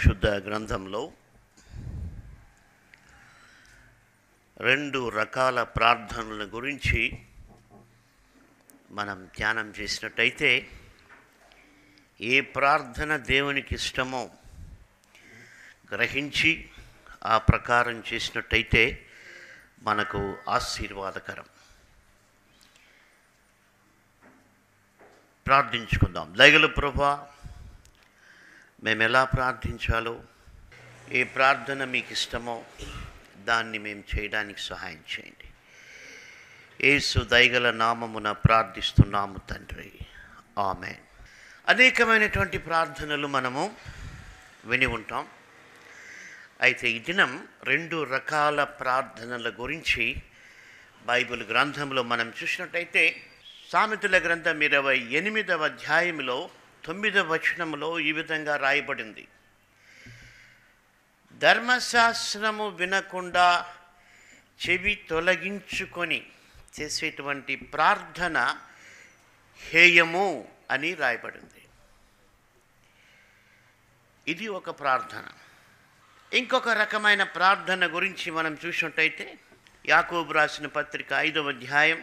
పరిశుద్ధ గ్రంథంలో రెండు రకాల ప్రార్థనల గురించి మనం ధ్యానం చేసినట్టయితే ఏ ప్రార్థన దేవునికి ఇష్టమో గ్రహించి ఆ ప్రకారం చేసినట్టయితే మనకు ఆశీర్వాదకరం ప్రార్థించుకుందాం దయగలు ప్రభా మేము ఎలా ప్రార్థించాలో ఏ ప్రార్థన మీకు ఇష్టమో దాన్ని మేము చేయడానికి సహాయం చేయండి ఏసు దయగల నామమున ప్రార్థిస్తున్నాము తండ్రి ఆమె అనేకమైనటువంటి ప్రార్థనలు మనము విని ఉంటాం అయితే ఈ దినం రెండు రకాల ప్రార్థనల గురించి బైబిల్ గ్రంథంలో మనం చూసినట్టయితే సామెతల గ్రంథం ఇరవై ఎనిమిదవ అధ్యాయంలో తొమ్మిదవ వచనంలో ఈ విధంగా రాయబడింది ధర్మశాస్త్రము వినకుండా చెవి తొలగించుకొని చేసేటువంటి ప్రార్థన హేయము అని రాయబడింది ఇది ఒక ప్రార్థన ఇంకొక రకమైన ప్రార్థన గురించి మనం చూసినట్టయితే యాకోబు రాసిన పత్రిక ఐదవ అధ్యాయం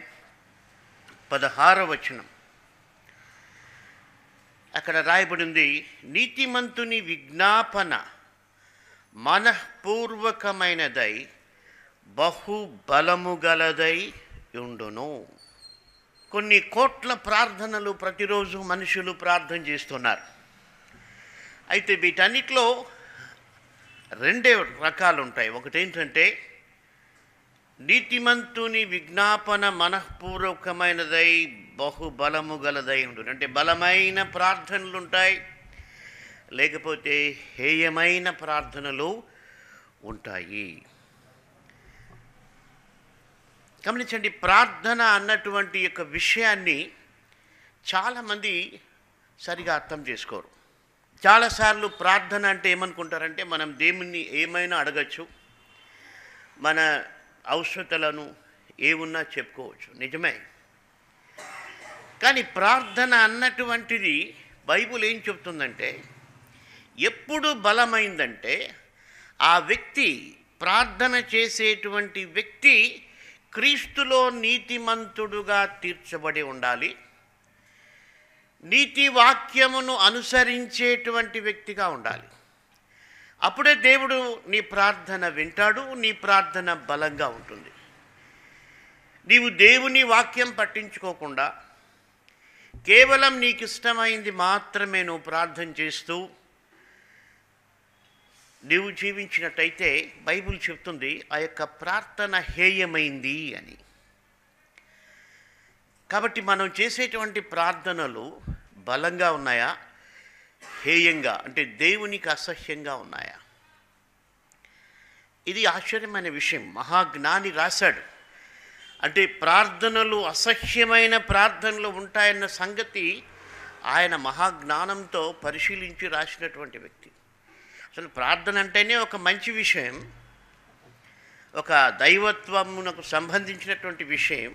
పదహారవ వచనం అక్కడ రాయబడింది నీతిమంతుని విజ్ఞాపన మనఃపూర్వకమైనదై బహుబలము గలదై ఉండును కొన్ని కోట్ల ప్రార్థనలు ప్రతిరోజు మనుషులు ప్రార్థన చేస్తున్నారు అయితే వీటన్నిటిలో రెండే రకాలు ఉంటాయి ఒకటేంటంటే ఏంటంటే నీతిమంతుని విజ్ఞాపన మనఃపూర్వకమైనదై బహుబలము గలదై ఉంటుంది అంటే బలమైన ప్రార్థనలు ఉంటాయి లేకపోతే హేయమైన ప్రార్థనలు ఉంటాయి గమనించండి ప్రార్థన అన్నటువంటి యొక్క విషయాన్ని చాలామంది సరిగా అర్థం చేసుకోరు చాలాసార్లు ప్రార్థన అంటే ఏమనుకుంటారంటే మనం దేవుణ్ణి ఏమైనా అడగచ్చు మన ఔషధలను ఏమున్నా చెప్పుకోవచ్చు నిజమే కానీ ప్రార్థన అన్నటువంటిది బైబుల్ ఏం చెప్తుందంటే ఎప్పుడు బలమైందంటే ఆ వ్యక్తి ప్రార్థన చేసేటువంటి వ్యక్తి క్రీస్తులో నీతిమంతుడుగా తీర్చబడి ఉండాలి నీతి వాక్యమును అనుసరించేటువంటి వ్యక్తిగా ఉండాలి అప్పుడే దేవుడు నీ ప్రార్థన వింటాడు నీ ప్రార్థన బలంగా ఉంటుంది నీవు దేవుని వాక్యం పట్టించుకోకుండా కేవలం నీకు ఇష్టమైంది మాత్రమే నువ్వు ప్రార్థన చేస్తూ నీవు జీవించినట్టయితే బైబుల్ చెప్తుంది ఆ యొక్క ప్రార్థన హేయమైంది అని కాబట్టి మనం చేసేటువంటి ప్రార్థనలు బలంగా ఉన్నాయా హేయంగా అంటే దేవునికి అసహ్యంగా ఉన్నాయా ఇది ఆశ్చర్యమైన విషయం మహాజ్ఞాని రాశాడు అంటే ప్రార్థనలు అసహ్యమైన ప్రార్థనలు ఉంటాయన్న సంగతి ఆయన మహాజ్ఞానంతో పరిశీలించి రాసినటువంటి వ్యక్తి అసలు ప్రార్థన అంటేనే ఒక మంచి విషయం ఒక దైవత్వమునకు సంబంధించినటువంటి విషయం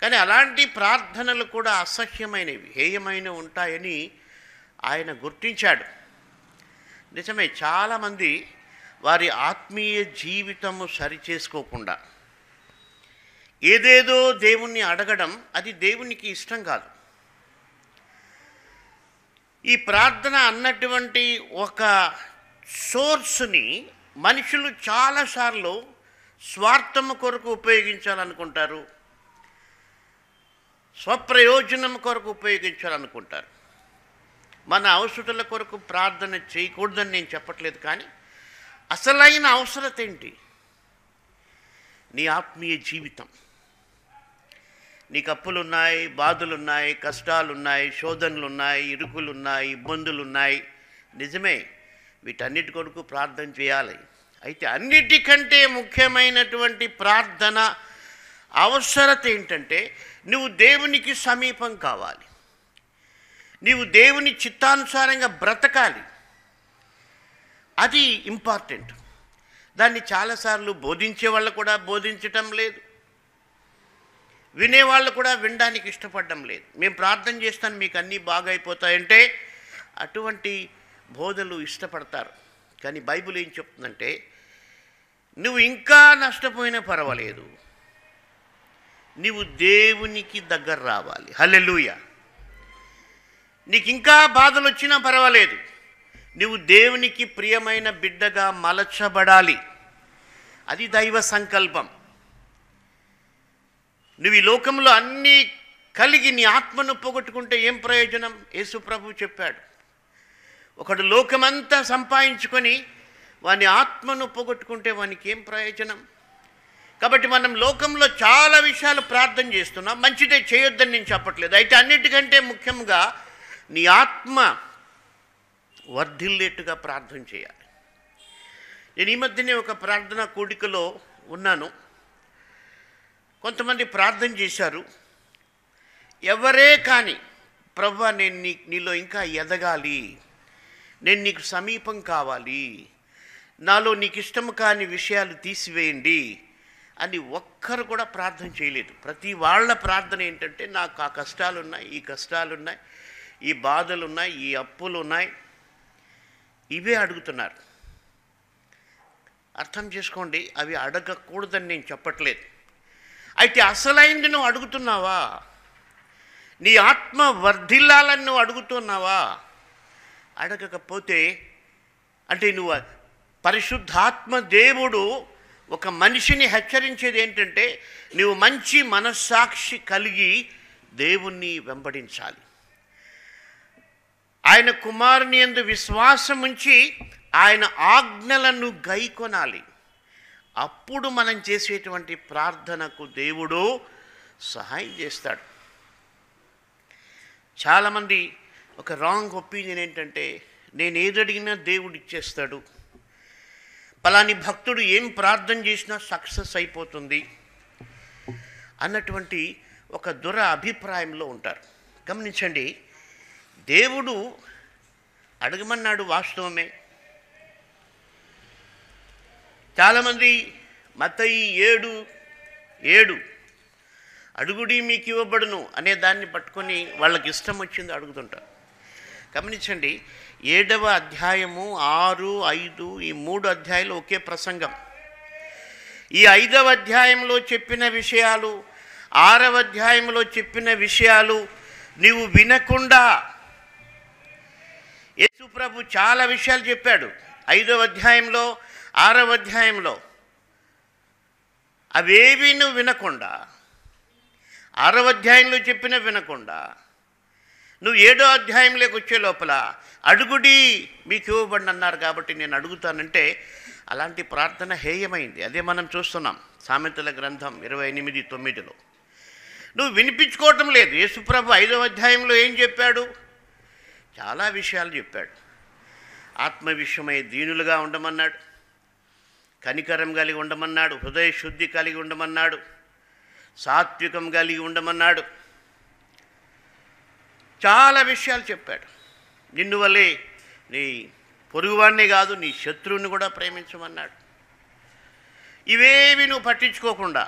కానీ అలాంటి ప్రార్థనలు కూడా అసహ్యమైనవి హేయమైన ఉంటాయని ఆయన గుర్తించాడు నిజమే చాలామంది వారి ఆత్మీయ జీవితము సరిచేసుకోకుండా ఏదేదో దేవుణ్ణి అడగడం అది దేవునికి ఇష్టం కాదు ఈ ప్రార్థన అన్నటువంటి ఒక సోర్స్ని మనుషులు చాలాసార్లు స్వార్థము కొరకు ఉపయోగించాలనుకుంటారు స్వప్రయోజనం కొరకు ఉపయోగించాలనుకుంటారు మన అవసరాల కొరకు ప్రార్థన చేయకూడదని నేను చెప్పట్లేదు కానీ అసలైన అవసరత ఏంటి నీ ఆత్మీయ జీవితం నీకు అప్పులున్నాయి బాధలున్నాయి కష్టాలున్నాయి శోధనలున్నాయి ఇరుకులున్నాయి ఉన్నాయి నిజమే వీటన్నిటి కొరకు ప్రార్థన చేయాలి అయితే అన్నిటికంటే ముఖ్యమైనటువంటి ప్రార్థన అవసరత ఏంటంటే నువ్వు దేవునికి సమీపం కావాలి నీవు దేవుని చిత్తానుసారంగా బ్రతకాలి అది ఇంపార్టెంట్ దాన్ని చాలాసార్లు బోధించే వాళ్ళు కూడా బోధించటం లేదు వినేవాళ్ళు కూడా వినడానికి ఇష్టపడడం లేదు మేము ప్రార్థన చేస్తాను మీకు అన్నీ బాగైపోతాయంటే అటువంటి బోధలు ఇష్టపడతారు కానీ బైబుల్ ఏం చెప్తుందంటే నువ్వు ఇంకా నష్టపోయినా పర్వాలేదు నువ్వు దేవునికి దగ్గర రావాలి హలెలుయా నీకు ఇంకా బాధలు వచ్చినా పర్వాలేదు నువ్వు దేవునికి ప్రియమైన బిడ్డగా మలచబడాలి అది దైవ సంకల్పం నువ్వు ఈ లోకంలో అన్నీ కలిగి నీ ఆత్మను పోగొట్టుకుంటే ఏం ప్రయోజనం యేసు ప్రభు చెప్పాడు ఒకడు లోకమంతా సంపాదించుకొని వాని ఆత్మను పోగొట్టుకుంటే వానికి ఏం ప్రయోజనం కాబట్టి మనం లోకంలో చాలా విషయాలు ప్రార్థన చేస్తున్నాం మంచిదే చేయొద్దని నేను చెప్పట్లేదు అయితే అన్నిటికంటే ముఖ్యంగా నీ ఆత్మ వర్ధిల్లేట్టుగా ప్రార్థన చేయాలి నేను ఈ మధ్యనే ఒక ప్రార్థన కోడికలో ఉన్నాను కొంతమంది ప్రార్థన చేశారు ఎవరే కానీ ప్రభు నేను నీ నీలో ఇంకా ఎదగాలి నేను నీకు సమీపం కావాలి నాలో నీకు ఇష్టం కాని విషయాలు తీసివేయండి అని ఒక్కరు కూడా ప్రార్థన చేయలేదు ప్రతి వాళ్ళ ప్రార్థన ఏంటంటే నాకు ఆ కష్టాలున్నాయి ఈ కష్టాలున్నాయి ఈ బాధలు ఉన్నాయి ఈ అప్పులు ఉన్నాయి ఇవే అడుగుతున్నారు అర్థం చేసుకోండి అవి అడగకూడదని నేను చెప్పట్లేదు అయితే అసలైంది నువ్వు అడుగుతున్నావా నీ ఆత్మ వర్ధిల్లాలని నువ్వు అడుగుతున్నావా అడగకపోతే అంటే నువ్వు పరిశుద్ధాత్మ దేవుడు ఒక మనిషిని హెచ్చరించేది ఏంటంటే నువ్వు మంచి మనస్సాక్షి కలిగి దేవుణ్ణి వెంబడించాలి ఆయన కుమారుని ఎందు విశ్వాసం ఉంచి ఆయన ఆజ్ఞలను గైకొనాలి అప్పుడు మనం చేసేటువంటి ప్రార్థనకు దేవుడు సహాయం చేస్తాడు చాలామంది ఒక రాంగ్ ఒపీనియన్ ఏంటంటే నేను ఏదడిగినా దేవుడు ఇచ్చేస్తాడు పలాని భక్తుడు ఏం ప్రార్థన చేసినా సక్సెస్ అయిపోతుంది అన్నటువంటి ఒక దుర అభిప్రాయంలో ఉంటారు గమనించండి దేవుడు అడగమన్నాడు వాస్తవమే చాలామంది మతయి ఏడు ఏడు అడుగుడి మీకు ఇవ్వబడును అనే దాన్ని పట్టుకొని వాళ్ళకి ఇష్టం వచ్చింది అడుగుతుంటారు గమనించండి ఏడవ అధ్యాయము ఆరు ఐదు ఈ మూడు అధ్యాయాలు ఒకే ప్రసంగం ఈ ఐదవ అధ్యాయంలో చెప్పిన విషయాలు ఆరవ అధ్యాయంలో చెప్పిన విషయాలు నీవు వినకుండా యేసుప్రభు చాలా విషయాలు చెప్పాడు ఐదవ అధ్యాయంలో ఆరవ అధ్యాయంలో అవేవి నువ్వు వినకుండా ఆరవ అధ్యాయంలో చెప్పిన వినకుండా నువ్వు ఏడో అధ్యాయంలోకి వచ్చే లోపల అడుగుడి మీకు ఇవ్వబడి అన్నారు కాబట్టి నేను అడుగుతానంటే అలాంటి ప్రార్థన హేయమైంది అదే మనం చూస్తున్నాం సామెతల గ్రంథం ఇరవై ఎనిమిది తొమ్మిదిలో నువ్వు వినిపించుకోవటం లేదు యేసుప్రభు ఐదవ అధ్యాయంలో ఏం చెప్పాడు చాలా విషయాలు చెప్పాడు ఆత్మ విషయమై దీనులుగా ఉండమన్నాడు కనికరం కలిగి ఉండమన్నాడు హృదయ శుద్ధి కలిగి ఉండమన్నాడు సాత్వికం కలిగి ఉండమన్నాడు చాలా విషయాలు చెప్పాడు నిన్ను వల్లే నీ పొరుగువాడిని కాదు నీ శత్రువుని కూడా ప్రేమించమన్నాడు ఇవేవి నువ్వు పట్టించుకోకుండా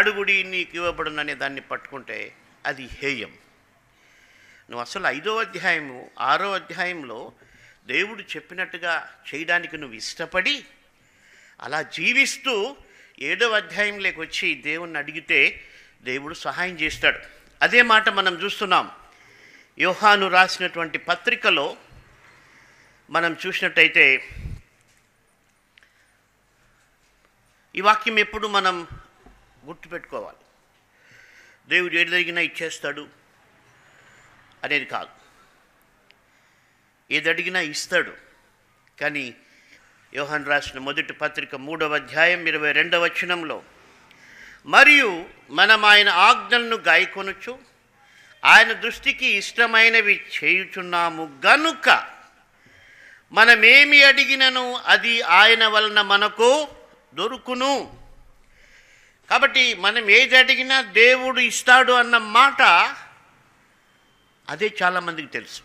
అడుగుడి నీకు ఇవ్వబడుననే దాన్ని పట్టుకుంటే అది హేయం నువ్వు అసలు ఐదో అధ్యాయము ఆరో అధ్యాయంలో దేవుడు చెప్పినట్టుగా చేయడానికి నువ్వు ఇష్టపడి అలా జీవిస్తూ ఏడవ అధ్యాయంలోకి వచ్చి దేవుణ్ణి అడిగితే దేవుడు సహాయం చేస్తాడు అదే మాట మనం చూస్తున్నాం యోహాను రాసినటువంటి పత్రికలో మనం చూసినట్టయితే ఈ వాక్యం ఎప్పుడు మనం గుర్తుపెట్టుకోవాలి దేవుడు జరిగినా ఇచ్చేస్తాడు అనేది కాదు ఏది అడిగినా ఇస్తాడు కానీ యోహన్ రాసిన మొదటి పత్రిక మూడవ అధ్యాయం ఇరవై రెండవ వచనంలో మరియు మనం ఆయన ఆజ్ఞలను గాయకొనొచ్చు ఆయన దృష్టికి ఇష్టమైనవి చేయుచున్నాము గనుక మనమేమి అడిగినను అది ఆయన వలన మనకు దొరుకును కాబట్టి మనం ఏది అడిగినా దేవుడు ఇస్తాడు అన్న మాట అదే చాలామందికి తెలుసు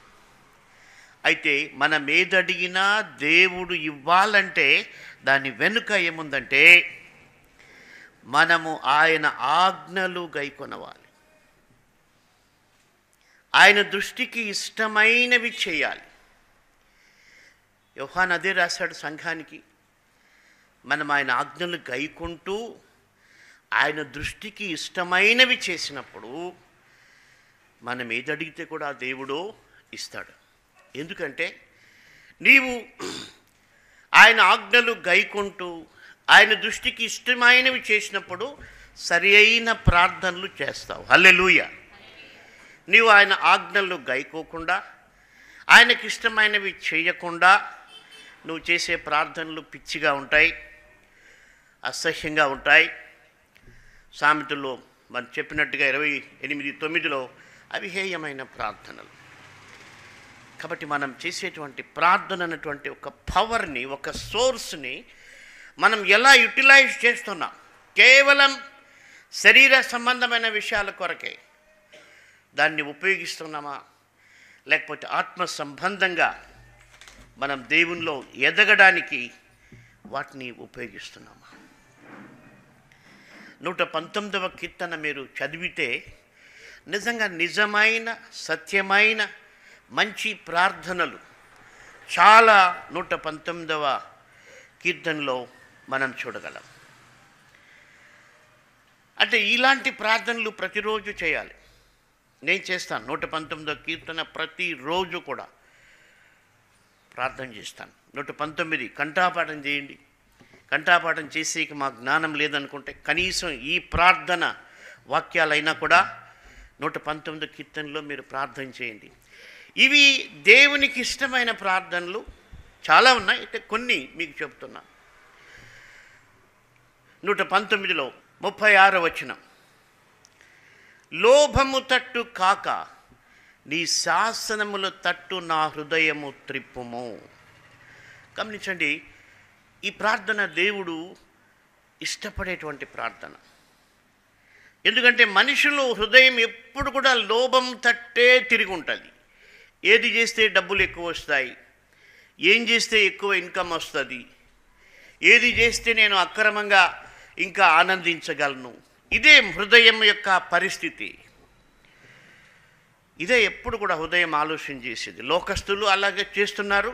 అయితే మనం ఏదడిగినా దేవుడు ఇవ్వాలంటే దాని వెనుక ఏముందంటే మనము ఆయన ఆజ్ఞలు గైకొనవాలి ఆయన దృష్టికి ఇష్టమైనవి చేయాలి యోహాన్ అదే రాశాడు సంఘానికి మనం ఆయన ఆజ్ఞలు గైకుంటూ ఆయన దృష్టికి ఇష్టమైనవి చేసినప్పుడు మనం అడిగితే కూడా ఆ దేవుడు ఇస్తాడు ఎందుకంటే నీవు ఆయన ఆజ్ఞలు గైకుంటూ ఆయన దృష్టికి ఇష్టమైనవి చేసినప్పుడు సరి అయిన ప్రార్థనలు చేస్తావు హల్లెలూయ నీవు ఆయన ఆజ్ఞలు గైకోకుండా ఆయనకి ఇష్టమైనవి చేయకుండా నువ్వు చేసే ప్రార్థనలు పిచ్చిగా ఉంటాయి అసహ్యంగా ఉంటాయి సామెతల్లో మనం చెప్పినట్టుగా ఇరవై ఎనిమిది తొమ్మిదిలో అవిహేయమైన ప్రార్థనలు కాబట్టి మనం చేసేటువంటి ప్రార్థన అనేటువంటి ఒక పవర్ని ఒక సోర్స్ని మనం ఎలా యూటిలైజ్ చేస్తున్నాం కేవలం శరీర సంబంధమైన విషయాల కొరకే దాన్ని ఉపయోగిస్తున్నామా లేకపోతే ఆత్మ సంబంధంగా మనం దేవునిలో ఎదగడానికి వాటిని ఉపయోగిస్తున్నామా నూట పంతొమ్మిదవ కీర్తన మీరు చదివితే నిజంగా నిజమైన సత్యమైన మంచి ప్రార్థనలు చాలా నూట పంతొమ్మిదవ కీర్తనలో మనం చూడగలం అంటే ఇలాంటి ప్రార్థనలు ప్రతిరోజు చేయాలి నేను చేస్తాను నూట పంతొమ్మిదో కీర్తన ప్రతిరోజు కూడా ప్రార్థన చేస్తాను నూట పంతొమ్మిది కంఠాపాఠం చేయండి కంఠాపాఠం చేసేకి మా జ్ఞానం లేదనుకుంటే కనీసం ఈ ప్రార్థన వాక్యాలైనా కూడా నూట పంతొమ్మిది కీర్తనలో మీరు ప్రార్థన చేయండి ఇవి దేవునికి ఇష్టమైన ప్రార్థనలు చాలా ఉన్నాయి అయితే కొన్ని మీకు చెప్తున్నా నూట పంతొమ్మిదిలో ముప్పై ఆరో వచనం లోభము తట్టు కాక నీ శాసనములు తట్టు నా హృదయము త్రిప్పుము గమనించండి ఈ ప్రార్థన దేవుడు ఇష్టపడేటువంటి ప్రార్థన ఎందుకంటే మనుషులు హృదయం ఎప్పుడు కూడా లోభం తట్టే తిరిగి ఉంటుంది ఏది చేస్తే డబ్బులు ఎక్కువ వస్తాయి ఏం చేస్తే ఎక్కువ ఇన్కమ్ వస్తుంది ఏది చేస్తే నేను అక్రమంగా ఇంకా ఆనందించగలను ఇదే హృదయం యొక్క పరిస్థితి ఇదే ఎప్పుడు కూడా హృదయం ఆలోచన చేసేది లోకస్తులు అలాగే చేస్తున్నారు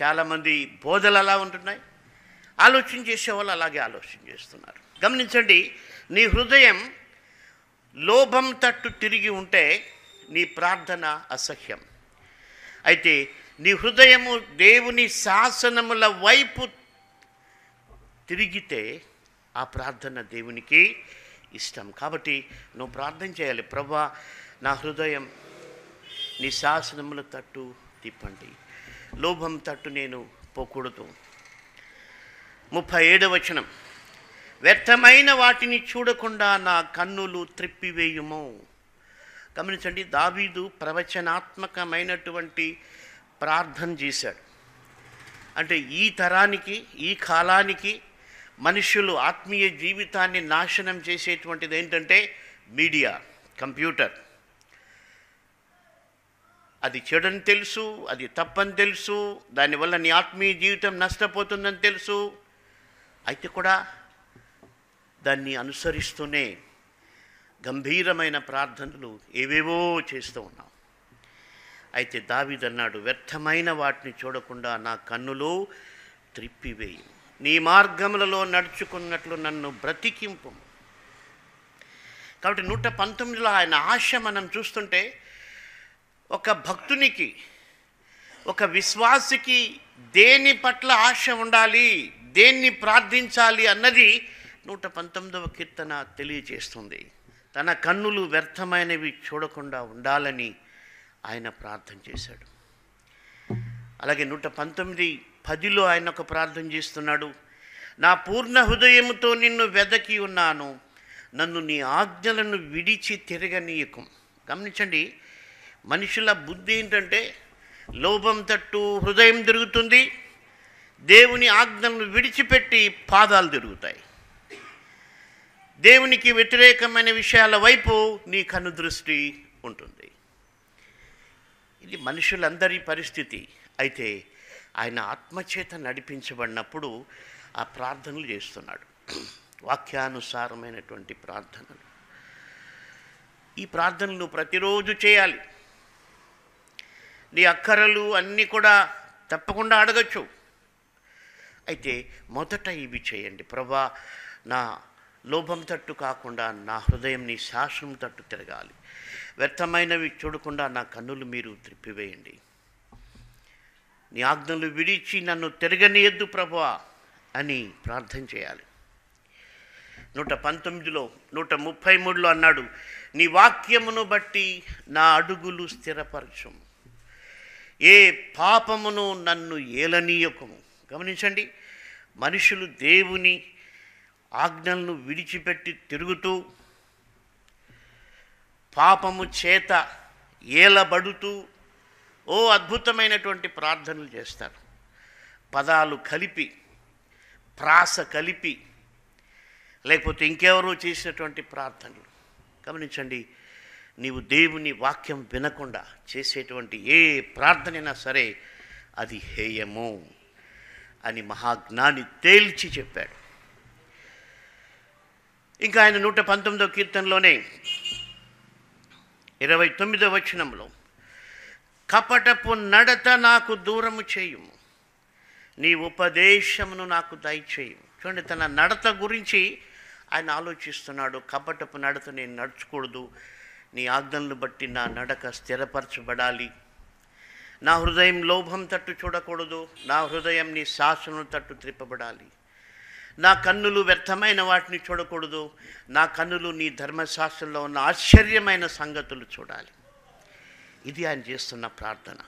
చాలామంది బోధలు అలా ఉంటున్నాయి ఆలోచన చేసేవాళ్ళు అలాగే ఆలోచన చేస్తున్నారు గమనించండి నీ హృదయం లోభం తట్టు తిరిగి ఉంటే నీ ప్రార్థన అసహ్యం అయితే నీ హృదయము దేవుని శాసనముల వైపు తిరిగితే ఆ ప్రార్థన దేవునికి ఇష్టం కాబట్టి నువ్వు ప్రార్థన చేయాలి ప్రభా నా హృదయం నీ శాసనముల తట్టు తిప్పండి లోభం తట్టు నేను పోకూడదు ముప్పై ఏడవ వచనం వ్యర్థమైన వాటిని చూడకుండా నా కన్నులు త్రిప్పివేయుము గమనించండి దావీదు ప్రవచనాత్మకమైనటువంటి ప్రార్థన చేశాడు అంటే ఈ తరానికి ఈ కాలానికి మనుషులు ఆత్మీయ జీవితాన్ని నాశనం చేసేటువంటిది ఏంటంటే మీడియా కంప్యూటర్ అది చెడని తెలుసు అది తప్పని తెలుసు దానివల్ల నీ ఆత్మీయ జీవితం నష్టపోతుందని తెలుసు అయితే కూడా దాన్ని అనుసరిస్తూనే గంభీరమైన ప్రార్థనలు ఏవేవో చేస్తూ ఉన్నాం అయితే దావిదన్నాడు వ్యర్థమైన వాటిని చూడకుండా నా కన్నులు త్రిప్పివేయి నీ మార్గములలో నడుచుకున్నట్లు నన్ను బ్రతికింపు కాబట్టి నూట పంతొమ్మిదిలో ఆయన ఆశ మనం చూస్తుంటే ఒక భక్తునికి ఒక విశ్వాసికి దేని పట్ల ఆశ ఉండాలి దేన్ని ప్రార్థించాలి అన్నది నూట పంతొమ్మిదవ కీర్తన తెలియజేస్తుంది తన కన్నులు వ్యర్థమైనవి చూడకుండా ఉండాలని ఆయన ప్రార్థన చేశాడు అలాగే నూట పంతొమ్మిది పదిలో ఆయన ఒక ప్రార్థన చేస్తున్నాడు నా పూర్ణ హృదయముతో నిన్ను వెదకి ఉన్నాను నన్ను నీ ఆజ్ఞలను విడిచి తిరగనీయకు గమనించండి మనుషుల బుద్ధి ఏంటంటే లోభం తట్టు హృదయం తిరుగుతుంది దేవుని ఆజ్ఞలను విడిచిపెట్టి పాదాలు తిరుగుతాయి దేవునికి వ్యతిరేకమైన విషయాల వైపు నీ కను దృష్టి ఉంటుంది ఇది మనుషులందరి పరిస్థితి అయితే ఆయన ఆత్మచేత నడిపించబడినప్పుడు ఆ ప్రార్థనలు చేస్తున్నాడు వాక్యానుసారమైనటువంటి ప్రార్థనలు ఈ ప్రార్థనలు ప్రతిరోజు చేయాలి నీ అక్కరలు అన్నీ కూడా తప్పకుండా అడగచ్చు అయితే మొదట ఇవి చేయండి ప్రభా నా లోభం తట్టు కాకుండా నా హృదయం నీ శాసనం తట్టు తిరగాలి వ్యర్థమైనవి చూడకుండా నా కన్నులు మీరు త్రిప్పివేయండి నీ ఆజ్ఞలు విడిచి నన్ను తిరగనియద్దు ప్రభువా అని ప్రార్థన చేయాలి నూట పంతొమ్మిదిలో నూట ముప్పై మూడులో అన్నాడు నీ వాక్యమును బట్టి నా అడుగులు స్థిరపరచము ఏ పాపమును నన్ను ఏలనీయకము గమనించండి మనుషులు దేవుని ఆజ్ఞలను విడిచిపెట్టి తిరుగుతూ పాపము చేత ఏలబడుతూ ఓ అద్భుతమైనటువంటి ప్రార్థనలు చేస్తారు పదాలు కలిపి ప్రాస కలిపి లేకపోతే ఇంకెవరో చేసినటువంటి ప్రార్థనలు గమనించండి నీవు దేవుని వాక్యం వినకుండా చేసేటువంటి ఏ ప్రార్థనైనా సరే అది హేయము అని మహాజ్ఞాని తేల్చి చెప్పాడు ఇంకా ఆయన నూట పంతొమ్మిదో కీర్తనలోనే ఇరవై తొమ్మిదో వచనంలో కపటపు నడత నాకు దూరము చేయుము నీ ఉపదేశమును నాకు దయచేయము చూడండి తన నడత గురించి ఆయన ఆలోచిస్తున్నాడు కపటపు నడత నేను నడుచుకూడదు నీ ఆజ్ఞలను బట్టి నా నడక స్థిరపరచబడాలి నా హృదయం లోభం తట్టు చూడకూడదు నా హృదయం నీ శాసనం తట్టు త్రిప్పబడాలి నా కన్నులు వ్యర్థమైన వాటిని చూడకూడదు నా కన్నులు నీ ధర్మశాస్త్రంలో ఉన్న ఆశ్చర్యమైన సంగతులు చూడాలి ఇది ఆయన చేస్తున్న ప్రార్థన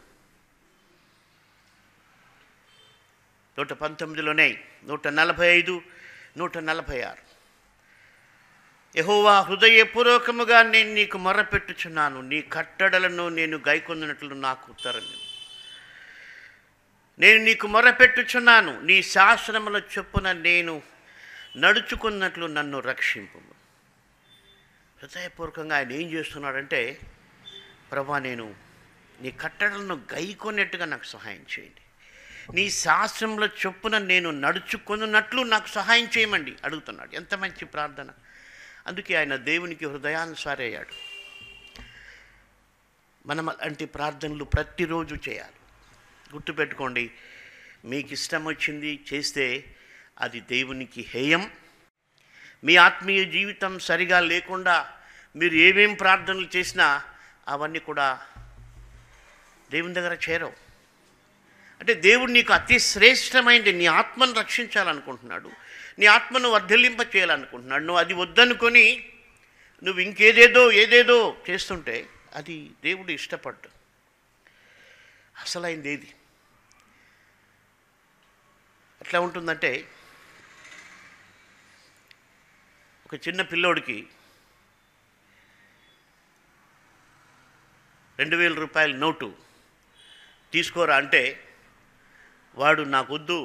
నూట పంతొమ్మిదిలోనే నూట నలభై ఐదు నూట నలభై ఆరు యహోవా హృదయపూర్వకముగా నేను నీకు మొరపెట్టుచున్నాను నీ కట్టడలను నేను గైకొందినట్లు నాకు ఉత్తరం నేను నీకు మొరపెట్టుచున్నాను నీ శాసనముల చొప్పున నేను నడుచుకున్నట్లు నన్ను రక్షింపు హృదయపూర్వకంగా ఆయన ఏం చేస్తున్నాడంటే ప్రభా నేను నీ కట్టడలను గైకొన్నట్టుగా నాకు సహాయం చేయండి నీ శాస్త్రముల చొప్పున నేను నడుచుకున్నట్లు నాకు సహాయం చేయమండి అడుగుతున్నాడు ఎంత మంచి ప్రార్థన అందుకే ఆయన దేవునికి హృదయానుసారయ్యాడు మనం అలాంటి ప్రార్థనలు ప్రతిరోజు చేయాలి గుర్తుపెట్టుకోండి మీకు ఇష్టం వచ్చింది చేస్తే అది దేవునికి హేయం మీ ఆత్మీయ జీవితం సరిగా లేకుండా మీరు ఏమేం ప్రార్థనలు చేసినా అవన్నీ కూడా దేవుని దగ్గర చేరవు అంటే దేవుడు నీకు అతి శ్రేష్టమైనది నీ ఆత్మను రక్షించాలనుకుంటున్నాడు నీ ఆత్మను వర్ధలింప చేయాలనుకుంటున్నాడు నువ్వు అది వద్దనుకొని నువ్వు ఇంకేదేదో ఏదేదో చేస్తుంటే అది దేవుడు ఇష్టపడ్డు అసలైంది ఏది ఎట్లా ఉంటుందంటే ఒక చిన్న పిల్లోడికి రెండు వేల రూపాయల నోటు తీసుకోరా అంటే వాడు నాకొద్దు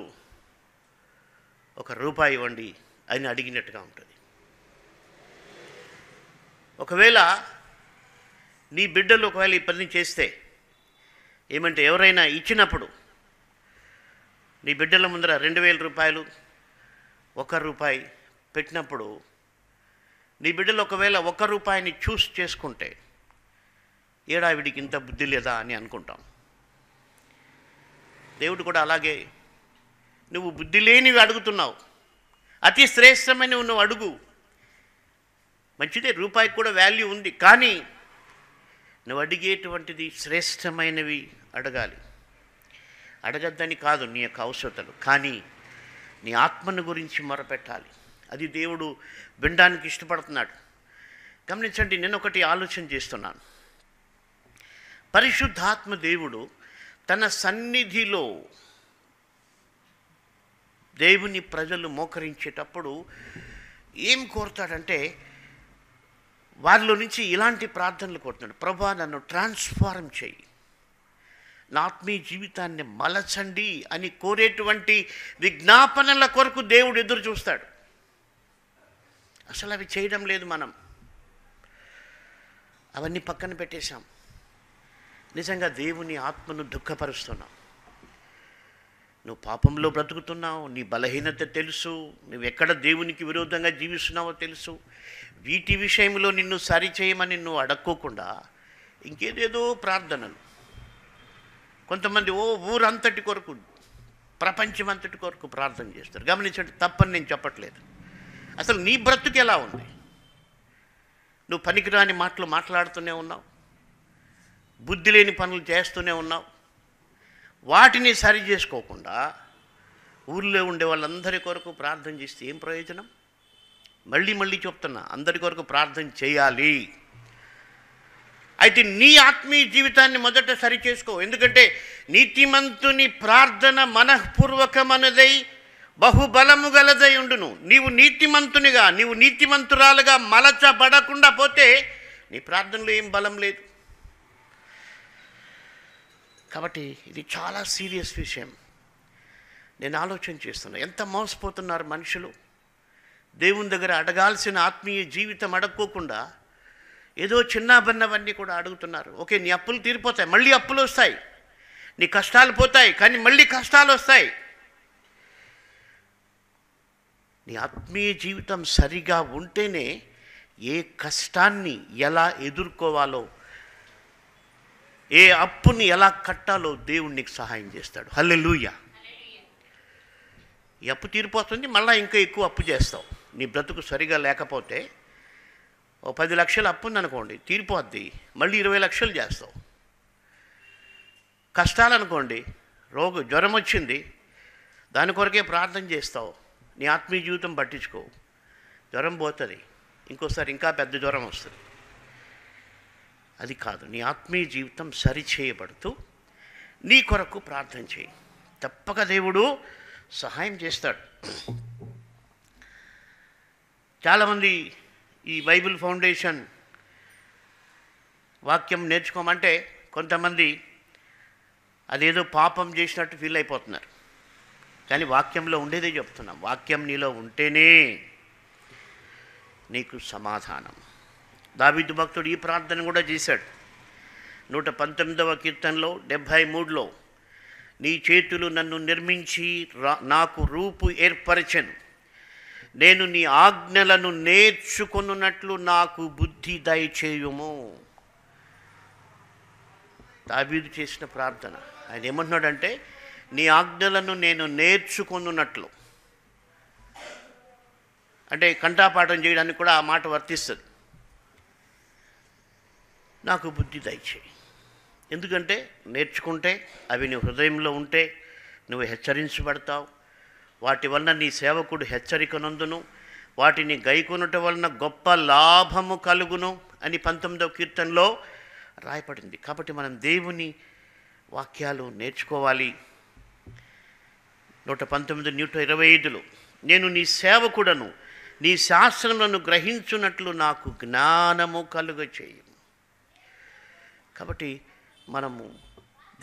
ఒక రూపాయి ఇవ్వండి అని అడిగినట్టుగా ఉంటుంది ఒకవేళ నీ బిడ్డలు ఒకవేళ ఈ పని చేస్తే ఏమంటే ఎవరైనా ఇచ్చినప్పుడు నీ బిడ్డల ముందర రెండు వేల రూపాయలు ఒక రూపాయి పెట్టినప్పుడు నీ బిడ్డలు ఒకవేళ ఒక రూపాయిని చూస్ చేసుకుంటే ఏడావిడికి ఇంత బుద్ధి లేదా అని అనుకుంటాం దేవుడు కూడా అలాగే నువ్వు బుద్ధి లేనివి అడుగుతున్నావు అతి శ్రేష్టమైనవి నువ్వు అడుగు మంచిదే రూపాయికి కూడా వాల్యూ ఉంది కానీ నువ్వు అడిగేటువంటిది శ్రేష్టమైనవి అడగాలి అడగద్దని కాదు నీ యొక్క అవసరతలు కానీ నీ ఆత్మను గురించి మొరపెట్టాలి అది దేవుడు వినడానికి ఇష్టపడుతున్నాడు గమనించండి నేను ఒకటి ఆలోచన చేస్తున్నాను పరిశుద్ధాత్మ దేవుడు తన సన్నిధిలో దేవుని ప్రజలు మోకరించేటప్పుడు ఏం కోరుతాడంటే వారిలో నుంచి ఇలాంటి ప్రార్థనలు కోరుతున్నాడు ప్రభా నన్ను ట్రాన్స్ఫార్మ్ చేయి నా ఆత్మీయ జీవితాన్ని మలచండి అని కోరేటువంటి విజ్ఞాపనల కొరకు దేవుడు ఎదురు చూస్తాడు అసలు అవి చేయడం లేదు మనం అవన్నీ పక్కన పెట్టేశాం నిజంగా దేవుని ఆత్మను దుఃఖపరుస్తున్నావు నువ్వు పాపంలో బ్రతుకుతున్నావు నీ బలహీనత తెలుసు నువ్వు ఎక్కడ దేవునికి విరోధంగా జీవిస్తున్నావో తెలుసు వీటి విషయంలో నిన్ను సరిచేయమని నువ్వు అడక్కోకుండా ఇంకేదేదో ప్రార్థనలు కొంతమంది ఓ ఊరంతటి కొరకు ప్రపంచం అంతటి కొరకు ప్రార్థన చేస్తారు గమనించండి తప్పని నేను చెప్పట్లేదు అసలు నీ బ్రతుకు ఎలా ఉంది నువ్వు పనికిరాని మాటలు మాట్లాడుతూనే ఉన్నావు బుద్ధి లేని పనులు చేస్తూనే ఉన్నావు వాటిని సరి చేసుకోకుండా ఊళ్ళో ఉండే వాళ్ళందరి కొరకు ప్రార్థన చేస్తే ఏం ప్రయోజనం మళ్ళీ మళ్ళీ చెప్తున్నా అందరి కొరకు ప్రార్థన చేయాలి అయితే నీ ఆత్మీయ జీవితాన్ని మొదట సరిచేసుకో ఎందుకంటే నీతిమంతుని ప్రార్థన మనఃపూర్వకమనదై బహుబలము గలదై ఉండును నీవు నీతిమంతునిగా నీవు నీతిమంతురాలుగా మలచబడకుండా పోతే నీ ప్రార్థనలో ఏం బలం లేదు కాబట్టి ఇది చాలా సీరియస్ విషయం నేను ఆలోచన చేస్తున్నా ఎంత మోసపోతున్నారు మనుషులు దేవుని దగ్గర అడగాల్సిన ఆత్మీయ జీవితం అడక్కోకుండా ఏదో చిన్నాభిన్నవన్నీ కూడా అడుగుతున్నారు ఓకే నీ అప్పులు తీరిపోతాయి మళ్ళీ అప్పులు వస్తాయి నీ కష్టాలు పోతాయి కానీ మళ్ళీ కష్టాలు వస్తాయి నీ ఆత్మీయ జీవితం సరిగా ఉంటేనే ఏ కష్టాన్ని ఎలా ఎదుర్కోవాలో ఏ అప్పుని ఎలా కట్టాలో దేవుడు సహాయం చేస్తాడు హల్లెలూయ ఈ అప్పు తీరిపోతుంది మళ్ళీ ఇంకా ఎక్కువ అప్పు చేస్తావు నీ బ్రతుకు సరిగా లేకపోతే ఓ పది లక్షలు అప్పు ఉందనుకోండి తీరిపోద్ది మళ్ళీ ఇరవై లక్షలు చేస్తావు కష్టాలనుకోండి రోగు జ్వరం వచ్చింది దాని కొరకే ప్రార్థన చేస్తావు నీ ఆత్మీయ జీవితం పట్టించుకో జ్వరం పోతుంది ఇంకోసారి ఇంకా పెద్ద జ్వరం వస్తుంది అది కాదు నీ ఆత్మీయ జీవితం సరిచేయబడుతూ నీ కొరకు ప్రార్థన చేయి తప్పక దేవుడు సహాయం చేస్తాడు చాలామంది ఈ బైబిల్ ఫౌండేషన్ వాక్యం నేర్చుకోమంటే కొంతమంది అదేదో పాపం చేసినట్టు ఫీల్ అయిపోతున్నారు కానీ వాక్యంలో ఉండేదే చెప్తున్నాం వాక్యం నీలో ఉంటేనే నీకు సమాధానం దావిద్దు భక్తుడు ఈ ప్రార్థన కూడా చేశాడు నూట పంతొమ్మిదవ కీర్తనలో డెబ్భై మూడులో నీ చేతులు నన్ను నిర్మించి నాకు రూపు ఏర్పరచను నేను నీ ఆజ్ఞలను నేర్చుకున్నట్లు నాకు బుద్ధి దయచేయుము దాబీదు చేసిన ప్రార్థన ఆయన ఏమంటున్నాడంటే నీ ఆజ్ఞలను నేను నేర్చుకున్నట్లు అంటే కంఠాపాఠం చేయడానికి కూడా ఆ మాట వర్తిస్తుంది నాకు బుద్ధి దయచేయి ఎందుకంటే నేర్చుకుంటే అవి నీ హృదయంలో ఉంటే నువ్వు హెచ్చరించబడతావు వాటి వలన నీ సేవకుడు హెచ్చరికనందును వాటిని గైకొనుట వలన గొప్ప లాభము కలుగును అని పంతొమ్మిదవ కీర్తనలో రాయపడింది కాబట్టి మనం దేవుని వాక్యాలు నేర్చుకోవాలి నూట పంతొమ్మిది నూట ఇరవై ఐదులో నేను నీ సేవకుడను నీ శాస్త్రములను గ్రహించున్నట్లు నాకు జ్ఞానము కలుగ చేయము కాబట్టి మనము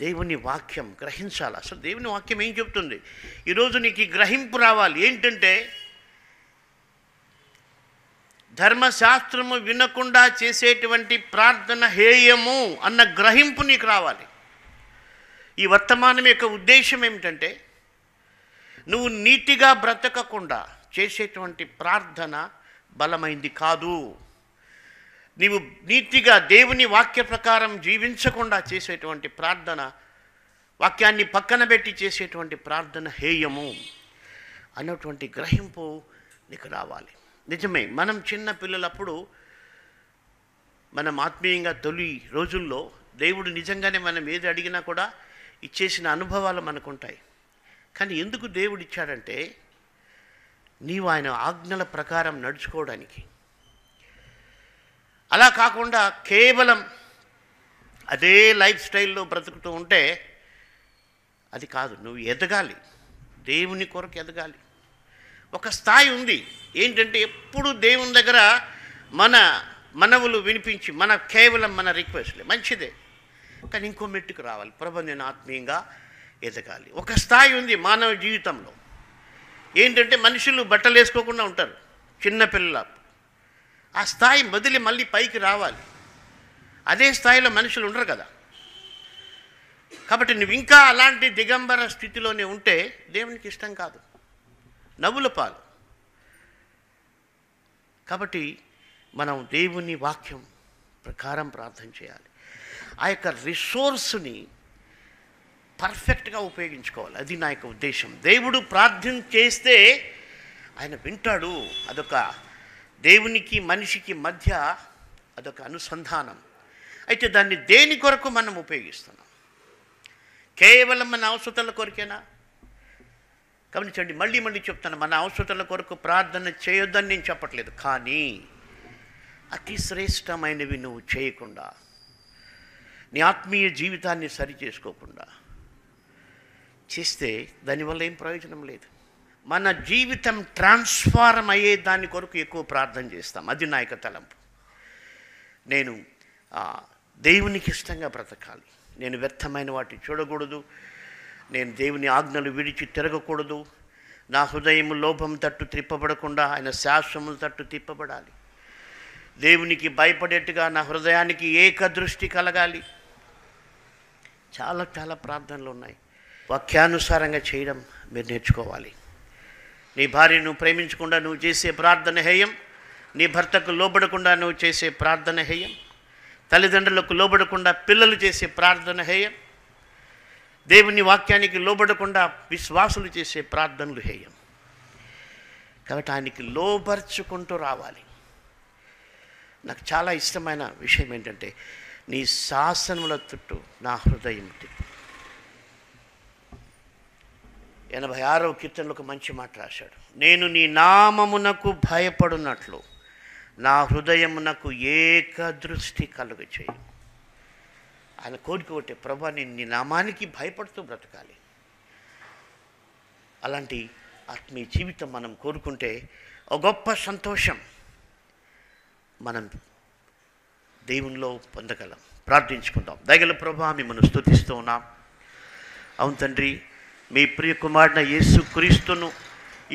దేవుని వాక్యం గ్రహించాలి అసలు దేవుని వాక్యం ఏం చెప్తుంది ఈరోజు నీకు గ్రహింపు రావాలి ఏంటంటే ధర్మశాస్త్రము వినకుండా చేసేటువంటి ప్రార్థన హేయము అన్న గ్రహింపు నీకు రావాలి ఈ వర్తమానం యొక్క ఉద్దేశం ఏమిటంటే నువ్వు నీటిగా బ్రతకకుండా చేసేటువంటి ప్రార్థన బలమైంది కాదు నీవు నీతిగా దేవుని వాక్య ప్రకారం జీవించకుండా చేసేటువంటి ప్రార్థన వాక్యాన్ని పక్కన పెట్టి చేసేటువంటి ప్రార్థన హేయము అన్నటువంటి గ్రహింపు నీకు రావాలి నిజమే మనం చిన్న పిల్లలప్పుడు మనం ఆత్మీయంగా తొలి రోజుల్లో దేవుడు నిజంగానే మనం ఏది అడిగినా కూడా ఇచ్చేసిన అనుభవాలు మనకుంటాయి కానీ ఎందుకు దేవుడు ఇచ్చాడంటే నీవు ఆయన ఆజ్ఞల ప్రకారం నడుచుకోవడానికి అలా కాకుండా కేవలం అదే లైఫ్ స్టైల్లో బ్రతుకుతూ ఉంటే అది కాదు నువ్వు ఎదగాలి దేవుని కొరకు ఎదగాలి ఒక స్థాయి ఉంది ఏంటంటే ఎప్పుడు దేవుని దగ్గర మన మనవులు వినిపించి మన కేవలం మన రిక్వెస్ట్లే మంచిదే కానీ ఇంకో మెట్టుకు రావాలి ప్రభు నేను ఆత్మీయంగా ఎదగాలి ఒక స్థాయి ఉంది మానవ జీవితంలో ఏంటంటే మనుషులు బట్టలు వేసుకోకుండా ఉంటారు చిన్నపిల్లలు ఆ స్థాయి వదిలి మళ్ళీ పైకి రావాలి అదే స్థాయిలో మనుషులు ఉండరు కదా కాబట్టి నువ్వు ఇంకా అలాంటి దిగంబర స్థితిలోనే ఉంటే దేవునికి ఇష్టం కాదు నవ్వుల పాలు కాబట్టి మనం దేవుని వాక్యం ప్రకారం ప్రార్థన చేయాలి ఆ యొక్క రిసోర్స్ని పర్ఫెక్ట్గా ఉపయోగించుకోవాలి అది నా యొక్క ఉద్దేశం దేవుడు ప్రార్థన చేస్తే ఆయన వింటాడు అదొక దేవునికి మనిషికి మధ్య అదొక అనుసంధానం అయితే దాన్ని దేని కొరకు మనం ఉపయోగిస్తున్నాం కేవలం మన అవసరాల కొరకేనా గమనించండి మళ్ళీ మళ్ళీ చెప్తాను మన అవసరాల కొరకు ప్రార్థన చేయొద్దని నేను చెప్పట్లేదు కానీ అతి శ్రేష్టమైనవి నువ్వు చేయకుండా నీ ఆత్మీయ జీవితాన్ని సరి చేసుకోకుండా చేస్తే దానివల్ల ఏం ప్రయోజనం లేదు మన జీవితం ట్రాన్స్ఫార్మ్ అయ్యే దాని కొరకు ఎక్కువ ప్రార్థన చేస్తాం అది నా యొక్క తలంపు నేను దేవునికి ఇష్టంగా బ్రతకాలి నేను వ్యర్థమైన వాటిని చూడకూడదు నేను దేవుని ఆజ్ఞలు విడిచి తిరగకూడదు నా హృదయం లోభం తట్టు తిప్పబడకుండా ఆయన శాశ్వముల తట్టు తిప్పబడాలి దేవునికి భయపడేట్టుగా నా హృదయానికి ఏక దృష్టి కలగాలి చాలా చాలా ప్రార్థనలు ఉన్నాయి వాక్యానుసారంగా చేయడం మీరు నేర్చుకోవాలి నీ భార్యను ప్రేమించకుండా నువ్వు చేసే ప్రార్థన హేయం నీ భర్తకు లోబడకుండా నువ్వు చేసే ప్రార్థన హేయం తల్లిదండ్రులకు లోబడకుండా పిల్లలు చేసే ప్రార్థన హేయం దేవుని వాక్యానికి లోబడకుండా విశ్వాసులు చేసే ప్రార్థనలు హేయం కాబట్టి ఆయనకి రావాలి నాకు చాలా ఇష్టమైన విషయం ఏంటంటే నీ శాసనముల చుట్టూ నా హృదయం తిప్పు ఎనభై ఆరవ కీర్తనలో ఒక మంచి మాట రాశాడు నేను నీ నామమునకు భయపడున్నట్లు నా హృదయమునకు ఏక దృష్టి కలుగ చేయి ఆయన కోరిక ఒకటే ప్రభా నేను నీ నామానికి భయపడుతూ బ్రతకాలి అలాంటి ఆత్మీయ జీవితం మనం కోరుకుంటే ఒక గొప్ప సంతోషం మనం దేవునిలో పొందగలం ప్రార్థించుకుందాం దయగల ప్రభా మిమ్మల్ని స్థుతిస్తూ ఉన్నాం అవును తండ్రి మీ యేసు యేసుక్రీస్తును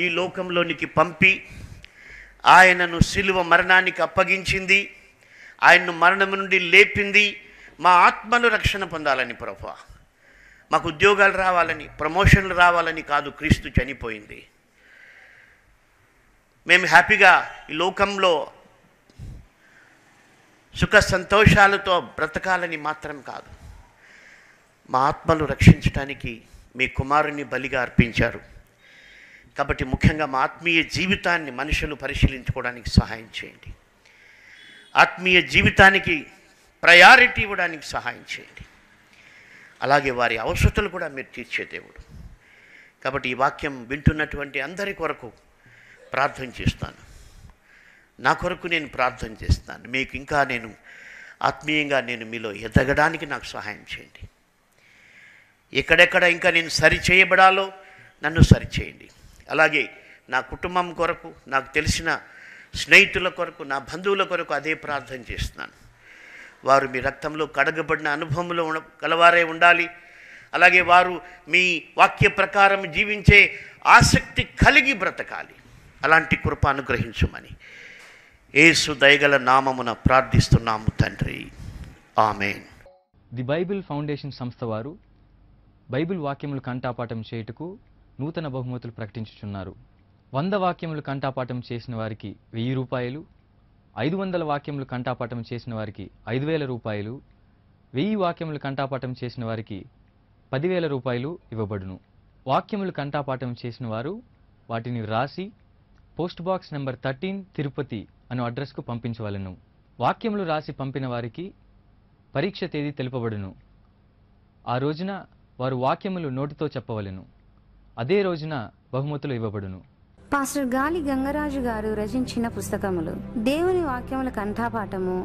ఈ లోకంలోనికి పంపి ఆయనను సిలువ మరణానికి అప్పగించింది ఆయన్ను మరణం నుండి లేపింది మా ఆత్మను రక్షణ పొందాలని ప్రభు మాకు ఉద్యోగాలు రావాలని ప్రమోషన్లు రావాలని కాదు క్రీస్తు చనిపోయింది మేము హ్యాపీగా ఈ లోకంలో సుఖ సంతోషాలతో బ్రతకాలని మాత్రం కాదు మా ఆత్మలు రక్షించడానికి మీ కుమారుని బలిగా అర్పించారు కాబట్టి ముఖ్యంగా మా ఆత్మీయ జీవితాన్ని మనుషులు పరిశీలించుకోవడానికి సహాయం చేయండి ఆత్మీయ జీవితానికి ప్రయారిటీ ఇవ్వడానికి సహాయం చేయండి అలాగే వారి అవసరతలు కూడా మీరు తీర్చే దేవుడు కాబట్టి ఈ వాక్యం వింటున్నటువంటి అందరి కొరకు ప్రార్థన చేస్తాను నా కొరకు నేను ప్రార్థన చేస్తాను మీకు ఇంకా నేను ఆత్మీయంగా నేను మీలో ఎదగడానికి నాకు సహాయం చేయండి ఎక్కడెక్కడ ఇంకా నేను సరి చేయబడాలో నన్ను సరిచేయండి అలాగే నా కుటుంబం కొరకు నాకు తెలిసిన స్నేహితుల కొరకు నా బంధువుల కొరకు అదే ప్రార్థన చేస్తున్నాను వారు మీ రక్తంలో కడగబడిన అనుభవంలో కలవారే ఉండాలి అలాగే వారు మీ వాక్య ప్రకారం జీవించే ఆసక్తి కలిగి బ్రతకాలి అలాంటి కృప అనుగ్రహించమని ఏసు దయగల నామమున ప్రార్థిస్తున్నాము తండ్రి ఆమెన్ ది బైబిల్ ఫౌండేషన్ సంస్థ వారు బైబిల్ వాక్యములు కంఠాపాఠం చేయుటకు నూతన బహుమతులు ప్రకటించుచున్నారు వంద వాక్యములు కంఠాపాఠం చేసిన వారికి వెయ్యి రూపాయలు ఐదు వందల వాక్యములు కంఠాపాఠం చేసిన వారికి ఐదు వేల రూపాయలు వెయ్యి వాక్యములు కంఠాపాఠం చేసిన వారికి పదివేల రూపాయలు ఇవ్వబడును వాక్యములు కంఠాపాఠం చేసిన వారు వాటిని రాసి post box number thirteen Tirupati అను అడ్రస్కు పంపించవలను వాక్యములు రాసి పంపిన వారికి పరీక్ష తేదీ తెలుపబడును ఆ రోజున వారు వాక్యములు నోటితో చెప్పవలెను అదే రోజున బహుమతులు ఇవ్వబడును పాస్టర్ గాలి గంగరాజు గారు రచించిన పుస్తకములు దేవుని వాక్యముల కంఠాపాఠము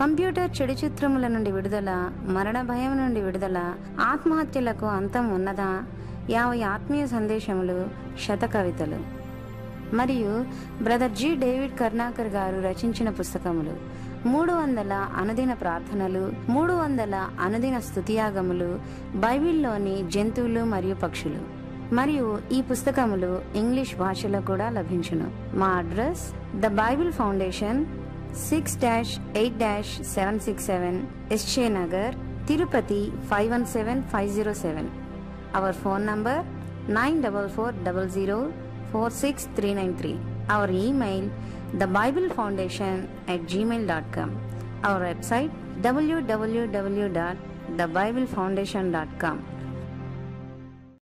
కంప్యూటర్ చెడు చిత్రముల నుండి విడుదల మరణ భయం నుండి విడుదల ఆత్మహత్యలకు అంతం ఉన్నదా యాభై ఆత్మీయ సందేశములు శత మరియు బ్రదర్ జి డేవిడ్ కర్ణాకర్ గారు రచించిన పుస్తకములు మూడు వందల అనుదిన ప్రార్థనలు మూడు వందల అనుదిన స్థుతియాగములు బైబిల్లోని జంతువులు మరియు పక్షులు మరియు ఈ పుస్తకములు ఇంగ్లీష్ భాషలో కూడా లభించును మా address the bible foundation six dash eight dash seven six seven SJ Nagar Tirupati five one seven five zero seven our phone number nine double four double zero four six three nine three our email thebiblefoundation at gmail.com. Our website www.thebiblefoundation.com